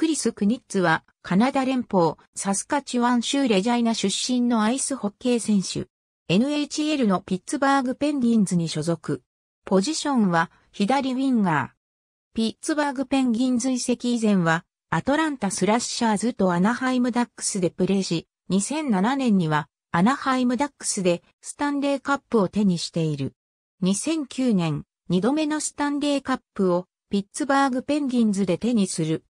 クリス・クニッツは、カナダ連邦、サスカチュワン州レジャイナ出身のアイスホッケー選手。NHL のピッツバーグ・ペンギンズに所属。ポジションは、左ウィンガー。ピッツバーグ・ペンギンズ移籍以前は、アトランタ・スラッシャーズとアナハイム・ダックスでプレーし、2007年には、アナハイム・ダックスでスタンレーカップを手にしている。2009年、2度目のスタンレーカップをピッツバーグ・ペンギンズで手にする。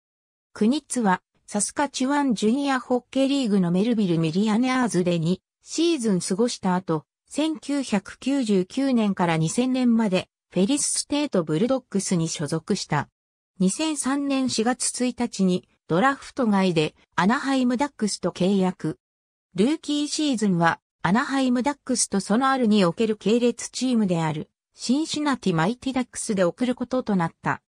クニッツは、サスカチュワンジュニアホッケーリーグのメルビル・ミリアネアーズで2シーズン過ごした後、1999年から2000年まで、フェリス・ステート・ブルドックスに所属した。2003年4月1日に、ドラフト外で、アナハイム・ダックスと契約。ルーキーシーズンは、アナハイム・ダックスとそのあるにおける系列チームである、シンシナティ・マイティ・ダックスで送ることとなった。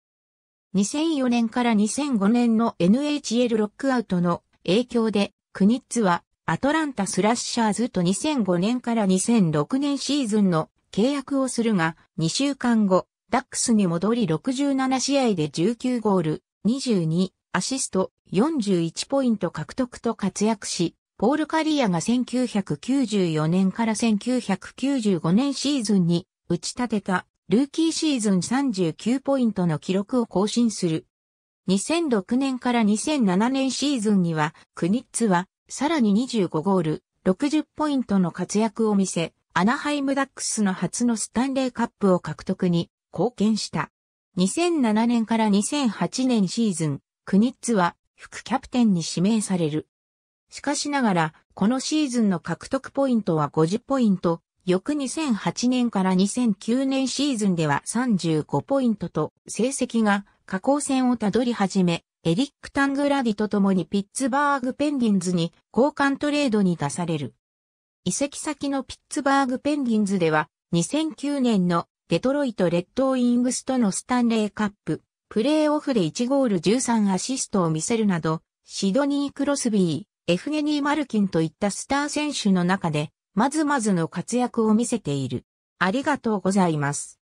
2004年から2005年の NHL ロックアウトの影響で、クニッツはアトランタスラッシャーズと2005年から2006年シーズンの契約をするが、2週間後、ダックスに戻り67試合で19ゴール、22アシスト、41ポイント獲得と活躍し、ポール・カリアが1994年から1995年シーズンに打ち立てたルーキーシーズン39ポイントの記録を更新する。2006年から2007年シーズンには、クニッツは、さらに25ゴール、60ポイントの活躍を見せ、アナハイムダックスの初のスタンレーカップを獲得に貢献した。2007年から2008年シーズン、クニッツは副キャプテンに指名される。しかしながら、このシーズンの獲得ポイントは50ポイント、翌2008年から2009年シーズンでは35ポイントと成績が下降線をたどり始め、エリック・タングラディと共にピッツバーグ・ペンギンズに交換トレードに出される。移籍先のピッツバーグ・ペンギンズでは2009年のデトロイト・レッドウィングスとのスタンレーカップ、プレーオフで1ゴール13アシストを見せるなど、シドニー・クロスビー、エフゲニー・マルキンといったスター選手の中でまずまずの活躍を見せている。ありがとうございます。